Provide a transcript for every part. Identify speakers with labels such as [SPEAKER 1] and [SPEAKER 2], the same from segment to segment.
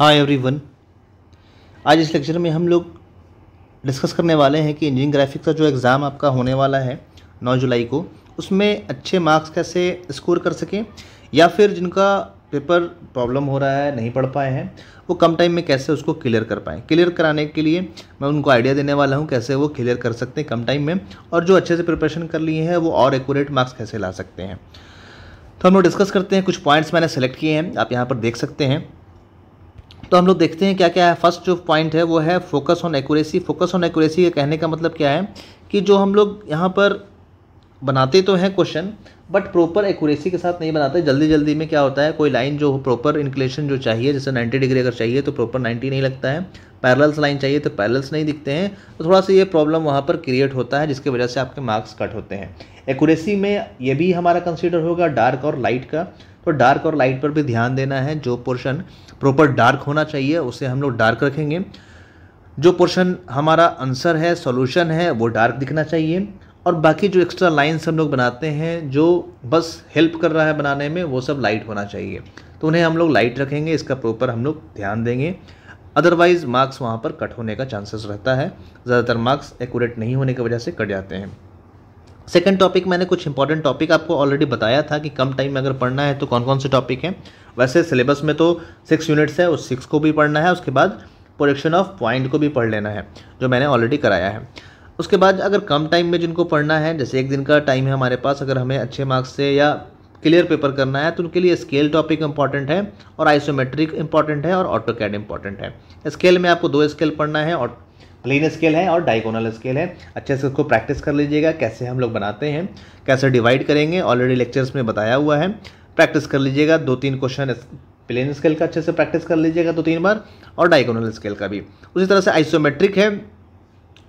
[SPEAKER 1] hi everyone आज इस lecture में हम लोग डिस्कस करने वाले हैं कि इंजीनियरिंग ग्राफिक्स का जो एग्ज़ाम आपका होने वाला है 9 जुलाई को उसमें अच्छे मार्क्स कैसे स्कोर कर सकें या फिर जिनका पेपर प्रॉब्लम हो रहा है नहीं पढ़ पाए हैं वो कम टाइम में कैसे उसको क्लियर कर पाएँ क्लियर कराने के लिए मैं उनको आइडिया देने वाला हूँ कैसे वो क्लियर कर सकते हैं कम टाइम में और जो अच्छे से प्रिपरेशन कर लिए हैं वो और एकूरेट मार्क्स कैसे ला सकते हैं तो हम लोग डिस्कस करते हैं कुछ पॉइंट्स मैंने सेलेक्ट किए हैं आप यहाँ पर देख सकते हैं तो हम लोग देखते हैं क्या क्या है फर्स्ट जो पॉइंट है वो है focus on accuracy focus on accuracy के कहने का मतलब क्या है कि जो हम लोग यहाँ पर बनाते तो हैं क्वेश्चन बट प्रॉपर एक्यूरेसी के साथ नहीं बनाते जल्दी जल्दी में क्या होता है कोई लाइन जो प्रॉपर इंक्लेशन जो चाहिए जैसे 90 डिग्री अगर चाहिए तो प्रॉपर 90 नहीं लगता है पैरल्स लाइन चाहिए तो पैरल्स नहीं दिखते हैं तो थोड़ा सा ये प्रॉब्लम वहाँ पर क्रिएट होता है जिसकी वजह से आपके मार्क्स कट होते हैं एक्यूरेसी में ये भी हमारा कंसिडर होगा डार्क और लाइट का और डार्क और लाइट पर भी ध्यान देना है जो पोर्शन प्रॉपर डार्क होना चाहिए उसे हम लोग डार्क रखेंगे जो पोर्शन हमारा आंसर है सॉल्यूशन है वो डार्क दिखना चाहिए और बाकी जो एक्स्ट्रा लाइन्स हम लोग बनाते हैं जो बस हेल्प कर रहा है बनाने में वो सब लाइट होना चाहिए तो उन्हें हम लोग लाइट रखेंगे इसका प्रॉपर हम लोग ध्यान देंगे अदरवाइज़ मार्क्स वहाँ पर कट होने का चांसेस रहता है ज़्यादातर मार्क्स एक्यूरेट नहीं होने की वजह से कट जाते हैं सेकेंड टॉपिक मैंने कुछ इंपॉर्टेंट टॉपिक आपको ऑलरेडी बताया था कि कम टाइम में अगर पढ़ना है तो कौन कौन से टॉपिक हैं वैसे सिलेबस में तो सिक्स यूनिट्स है उस सिक्स को भी पढ़ना है उसके बाद प्रोडक्शन ऑफ पॉइंट को भी पढ़ लेना है जो मैंने ऑलरेडी कराया है उसके बाद अगर कम टाइम में जिनको पढ़ना है जैसे एक दिन का टाइम है हमारे पास अगर हमें अच्छे मार्क्स से या क्लियर पेपर करना है तो उनके लिए स्केल टॉपिक इंपॉर्टेंट है और आइसोमेट्रिक इंपॉर्टेंट है और ऑटो कैड इंपॉर्टेंट है स्केल में आपको दो स्केल पढ़ना है और प्लेन स्केल है और डाइकोनल स्केल है अच्छे से उसको प्रैक्टिस कर लीजिएगा कैसे हम लोग बनाते हैं कैसे डिवाइड करेंगे ऑलरेडी लेक्चर्स में बताया हुआ है प्रैक्टिस कर लीजिएगा दो तीन क्वेश्चन प्लेन स्केल का अच्छे से प्रैक्टिस कर लीजिएगा दो तीन बार और डाइकोनल स्केल का भी उसी तरह से आइसोमेट्रिक है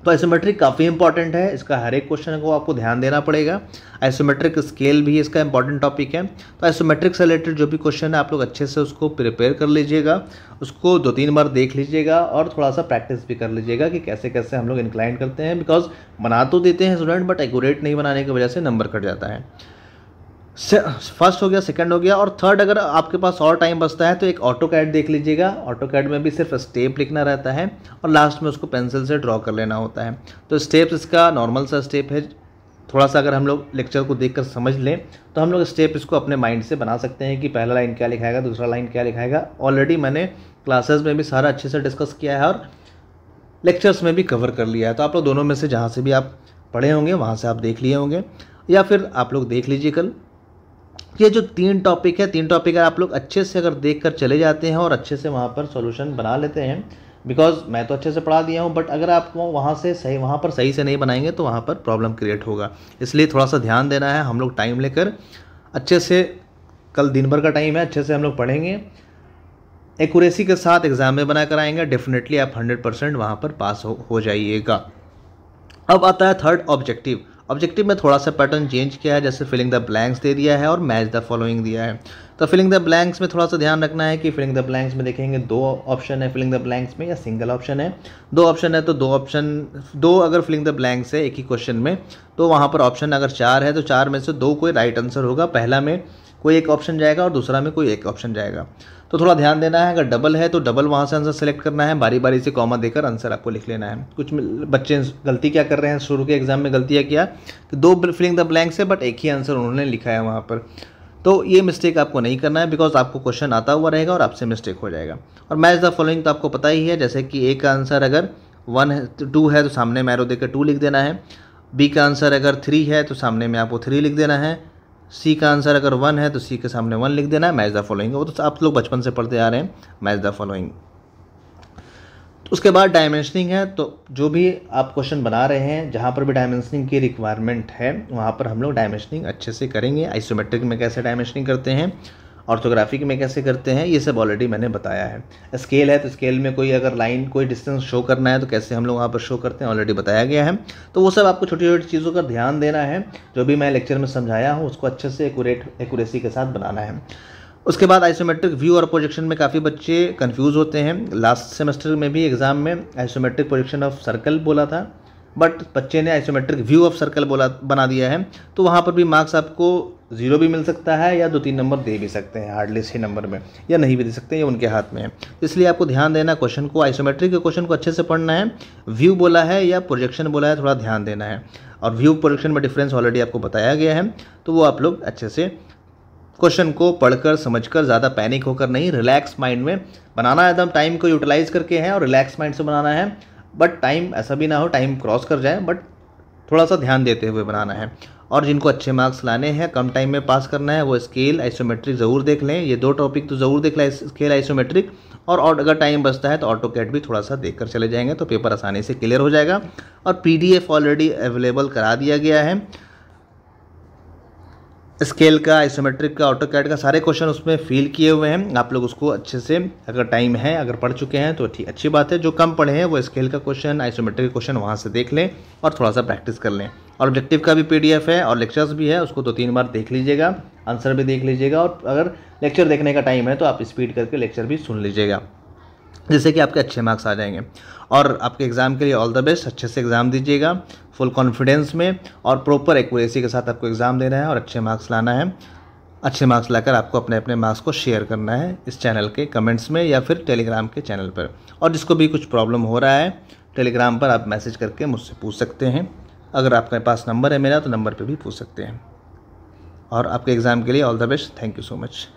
[SPEAKER 1] तो आइसोमेट्रिक काफ़ी इंपॉर्टेंट है इसका हर एक क्वेश्चन को आपको ध्यान देना पड़ेगा आइसोमेट्रिक स्केल भी इसका इंपॉर्टेंट टॉपिक है तो आइसोमेट्रिक से रिलेटेड जो भी क्वेश्चन है आप लोग अच्छे से उसको प्रिपेयर कर लीजिएगा उसको दो तीन बार देख लीजिएगा और थोड़ा सा प्रैक्टिस भी कर लीजिएगा कि कैसे कैसे हम लोग इंक्लाइन करते हैं बिकॉज बना तो देते हैं स्टूडेंट बट एकूरेट नहीं बनाने की वजह से नंबर कट जाता है फर्स्ट हो गया सेकंड हो गया और थर्ड अगर आपके पास और टाइम बचता है तो एक ऑटो कैड देख लीजिएगा ऑटो कैड में भी सिर्फ स्टेप लिखना रहता है और लास्ट में उसको पेंसिल से ड्रॉ कर लेना होता है तो स्टेप्स इसका नॉर्मल सा स्टेप है थोड़ा सा अगर हम लोग लेक्चर को देख कर समझ लें तो हम लोग स्टेप इसको अपने माइंड से बना सकते हैं कि पहला लाइन क्या लिखाएगा दूसरा लाइन क्या लिखाएगा ऑलरेडी मैंने क्लासेस में भी सारा अच्छे से डिस्कस किया है और लेक्चर्स में भी कवर कर लिया है तो आप लोग दोनों में से जहाँ से भी आप पढ़े होंगे वहाँ से आप देख लिए होंगे या फिर आप लोग देख लीजिए कल ये जो तीन टॉपिक है तीन टॉपिक अगर आप लोग अच्छे से अगर देख कर चले जाते हैं और अच्छे से वहाँ पर सोल्यूशन बना लेते हैं बिकॉज मैं तो अच्छे से पढ़ा दिया हूँ बट अगर आप वहाँ से सही वहाँ पर सही से नहीं बनाएंगे तो वहाँ पर प्रॉब्लम क्रिएट होगा इसलिए थोड़ा सा ध्यान देना है हम लोग टाइम लेकर अच्छे से कल दिन भर का टाइम है अच्छे से हम लोग पढ़ेंगे एक्यूरेसी के साथ एग्ज़ाम में बना कर आएंगे डेफिनेटली आप हंड्रेड परसेंट वहाँ पर पास हो, हो जाइएगा अब आता है थर्ड ऑब्जेक्टिव ऑब्जेक्टिव में थोड़ा सा पैटर्न चेंज किया है जैसे फिलिंग द ब्लैंक्स दे दिया है और मैच द फॉलोइंग दिया है तो फिलिंग द ब्लैंक्स में थोड़ा सा ध्यान रखना है कि फिलिंग द ब्लैंक्स में देखेंगे दो ऑप्शन है फिलिंग द ब्लैंक्स में या सिंगल ऑप्शन है दो ऑप्शन है तो दो ऑप्शन दो अगर फिलिंग द ब्लैंक्स है एक ही क्वेश्चन में तो वहाँ पर ऑप्शन अगर चार है तो चार में से दो कोई राइट आंसर होगा पहला में कोई एक ऑप्शन जाएगा और दूसरा में कोई एक ऑप्शन जाएगा तो थोड़ा ध्यान देना है अगर डबल है तो डबल वहाँ से आंसर सेलेक्ट करना है बारी बारी से कॉमा देकर आंसर आपको लिख लेना है कुछ बच्चे गलती क्या कर रहे हैं शुरू के एग्ज़ाम में गलतियाँ किया कि तो दो फिलिंग द ब्लैंक्स है बट एक ही आंसर उन्होंने लिखा है वहाँ पर तो ये मिस्टेक आपको नहीं करना है बिकॉज आपको क्वेश्चन आता हुआ रहेगा और आपसे मिस्टेक हो जाएगा और मैच द फॉलोइंग तो आपको पता ही है जैसे कि ए का आंसर अगर वन है टू तो है तो सामने में एरो देकर टू लिख देना है बी का आंसर अगर थ्री है तो सामने में आपको थ्री लिख देना है सी का आंसर अगर वन है तो सी के सामने वन लिख देना है मैच द फॉलोइंग वो तो आप लोग बचपन से पढ़ते आ रहे हैं मैच द फॉलोइंग तो उसके बाद डायमेंशनिंग है तो जो भी आप क्वेश्चन बना रहे हैं जहाँ पर भी डायमेंशनिंग की रिक्वायरमेंट है वहाँ पर हम लोग डायमेंशनिंग अच्छे से करेंगे आइसोमेट्रिक में कैसे डायमेंशनिंग करते हैं ऑर्थोग्राफिक में कैसे करते हैं ये सब ऑलरेडी मैंने बताया है स्केल है तो स्केल में कोई अगर लाइन कोई डिस्टेंस शो करना है तो कैसे हम लोग वहाँ पर शो करते हैं ऑलरेडी बताया गया है तो वो सब आपको छोटी छोटी चीज़ों का ध्यान देना है जो भी मैं लेक्चर में समझाया हूँ उसको अच्छे से एक्यूरेट एकूरेसी के साथ बनाना है उसके बाद आइसोमेट्रिक व्यू और प्रोजेक्शन में काफ़ी बच्चे कन्फ्यूज़ होते हैं लास्ट सेमेस्टर में भी एग्ज़ाम में आइसोमेट्रिक प्रोजेक्शन ऑफ सर्कल बोला था बट बच्चे ने आइसोमेट्रिक व्यू ऑफ सर्कल बोला बना दिया है तो वहाँ पर भी मार्क्स आपको ज़ीरो भी मिल सकता है या दो तीन नंबर दे भी सकते हैं हार्डली छः नंबर में या नहीं भी दे सकते ये उनके हाथ में है तो इसलिए आपको ध्यान देना क्वेश्चन को आइसोमेट्रिक के क्वेश्चन को अच्छे से पढ़ना है व्यू बोला है या प्रोजेक्शन बोला है थोड़ा ध्यान देना है और व्यू प्रोजेक्शन में डिफरेंस ऑलरेडी आपको बताया गया है तो वो आप लोग अच्छे से क्वेश्चन को पढ़कर समझकर ज़्यादा पैनिक होकर नहीं रिलैक्स माइंड में बनाना है एकदम टाइम को यूटिलाइज करके है और रिलैक्स माइंड से बनाना है बट टाइम ऐसा भी ना हो टाइम क्रॉस कर जाए बट थोड़ा सा ध्यान देते हुए बनाना है और जिनको अच्छे मार्क्स लाने हैं कम टाइम में पास करना है वो स्केल आइसोमेट्रिक ज़रूर देख लें ये दो टॉपिक तो ज़रूर देख लें स्केल आइसोमेट्रिक और, अगर टाइम बचता है तो ऑटो कैट भी थोड़ा सा देख कर चले जाएंगे तो पेपर आसानी से क्लियर हो जाएगा और पी ऑलरेडी अवेलेबल करा दिया गया है स्केल का आइसोमेट्रिक का ऑटो कैड का सारे क्वेश्चन उसमें फील किए हुए हैं आप लोग उसको अच्छे से अगर टाइम है अगर पढ़ चुके हैं तो ठीक अच्छी बात है जो कम पढ़े हैं वो स्केल का क्वेश्चन आइसोमेट्रिक क्वेश्चन वहाँ से देख लें और थोड़ा सा प्रैक्टिस कर लें और ऑब्जेक्टिव का भी पीडीएफ है और लेक्चर्स भी है उसको दो तो तीन बार देख लीजिएगा आंसर भी देख लीजिएगा और अगर लेक्चर देखने का टाइम है तो आप स्पीड करके लेक्चर भी सुन लीजिएगा जिससे कि आपके अच्छे मार्क्स आ जाएंगे और आपके एग्ज़ाम के लिए ऑल द बेस्ट अच्छे से एग्ज़ाम दीजिएगा फुल कॉन्फिडेंस में और प्रॉपर एक्यूरेसी के साथ आपको एग्ज़ाम देना है और अच्छे मार्क्स लाना है अच्छे मार्क्स लाकर आपको अपने अपने मार्क्स को शेयर करना है इस चैनल के कमेंट्स में या फिर टेलीग्राम के चैनल पर और जिसको भी कुछ प्रॉब्लम हो रहा है टेलीग्राम पर आप मैसेज करके मुझसे पूछ सकते हैं अगर आपके पास नंबर है मेरा तो नंबर पर भी पूछ सकते हैं और आपके एग्ज़ाम के लिए all the best thank you so much